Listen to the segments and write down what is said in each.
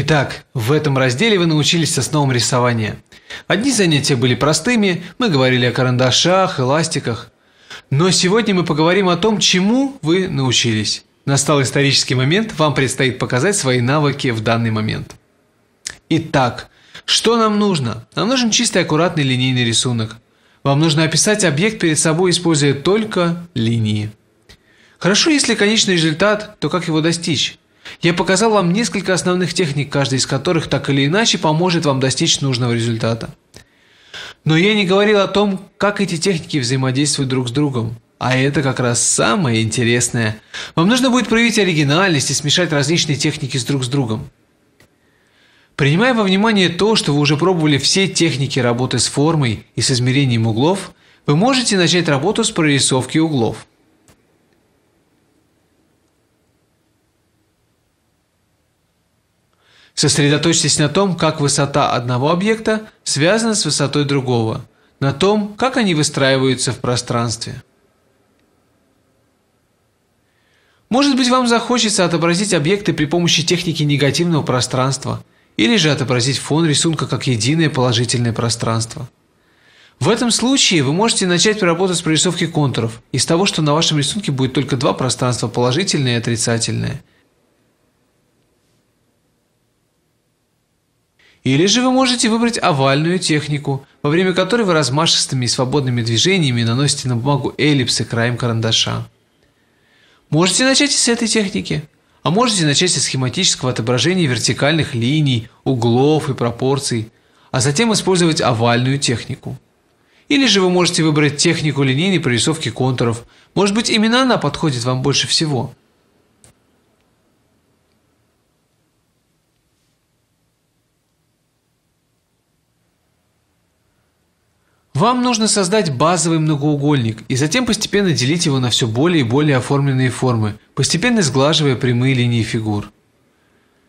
Итак, в этом разделе вы научились основам рисования. Одни занятия были простыми, мы говорили о карандашах, эластиках. Но сегодня мы поговорим о том, чему вы научились. Настал исторический момент, вам предстоит показать свои навыки в данный момент. Итак, что нам нужно? Нам нужен чистый аккуратный линейный рисунок. Вам нужно описать объект перед собой, используя только линии. Хорошо, если конечный результат, то как его достичь? Я показал вам несколько основных техник, каждая из которых так или иначе поможет вам достичь нужного результата. Но я не говорил о том, как эти техники взаимодействуют друг с другом. А это как раз самое интересное. Вам нужно будет проявить оригинальность и смешать различные техники с друг с другом. Принимая во внимание то, что вы уже пробовали все техники работы с формой и с измерением углов, вы можете начать работу с прорисовки углов. Сосредоточьтесь на том, как высота одного объекта связана с высотой другого, на том, как они выстраиваются в пространстве. Может быть, вам захочется отобразить объекты при помощи техники негативного пространства, или же отобразить фон рисунка как единое положительное пространство. В этом случае вы можете начать работу с прорисовки контуров, из того, что на вашем рисунке будет только два пространства – положительное и отрицательное – Или же вы можете выбрать овальную технику, во время которой вы размашистыми и свободными движениями наносите на бумагу эллипсы краем карандаша. Можете начать с этой техники, а можете начать с схематического отображения вертикальных линий, углов и пропорций, а затем использовать овальную технику. Или же вы можете выбрать технику линейной прорисовки контуров. Может быть, именно она подходит вам больше всего. Вам нужно создать базовый многоугольник и затем постепенно делить его на все более и более оформленные формы, постепенно сглаживая прямые линии фигур.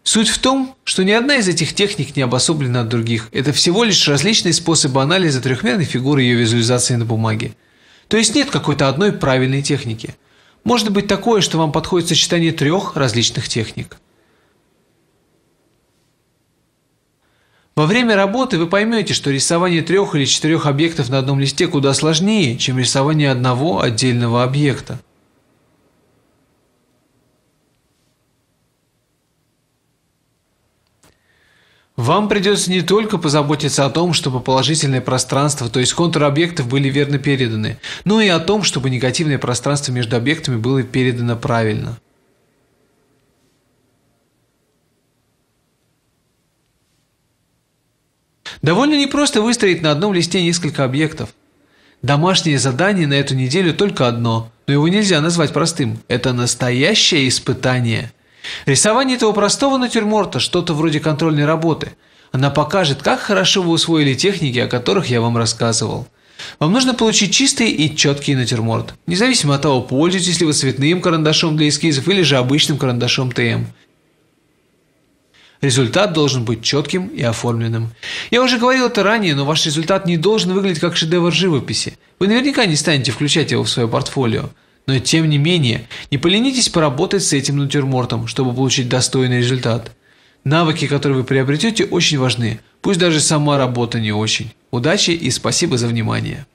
Суть в том, что ни одна из этих техник не обособлена от других. Это всего лишь различные способы анализа трехмерной фигуры и ее визуализации на бумаге. То есть нет какой-то одной правильной техники. Может быть такое, что вам подходит сочетание трех различных техник. Во время работы вы поймете, что рисование трех или четырех объектов на одном листе куда сложнее, чем рисование одного отдельного объекта. Вам придется не только позаботиться о том, чтобы положительное пространство, то есть контур объектов, были верно переданы, но и о том, чтобы негативное пространство между объектами было передано правильно. Довольно непросто выстроить на одном листе несколько объектов. Домашнее задание на эту неделю только одно, но его нельзя назвать простым. Это настоящее испытание. Рисование этого простого натюрморта – что-то вроде контрольной работы. Она покажет, как хорошо вы усвоили техники, о которых я вам рассказывал. Вам нужно получить чистый и четкий натюрморт, независимо от того, пользуетесь ли вы цветным карандашом для эскизов или же обычным карандашом ТМ. Результат должен быть четким и оформленным. Я уже говорил это ранее, но ваш результат не должен выглядеть как шедевр живописи. Вы наверняка не станете включать его в свое портфолио. Но тем не менее, не поленитесь поработать с этим натюрмортом, чтобы получить достойный результат. Навыки, которые вы приобретете, очень важны. Пусть даже сама работа не очень. Удачи и спасибо за внимание.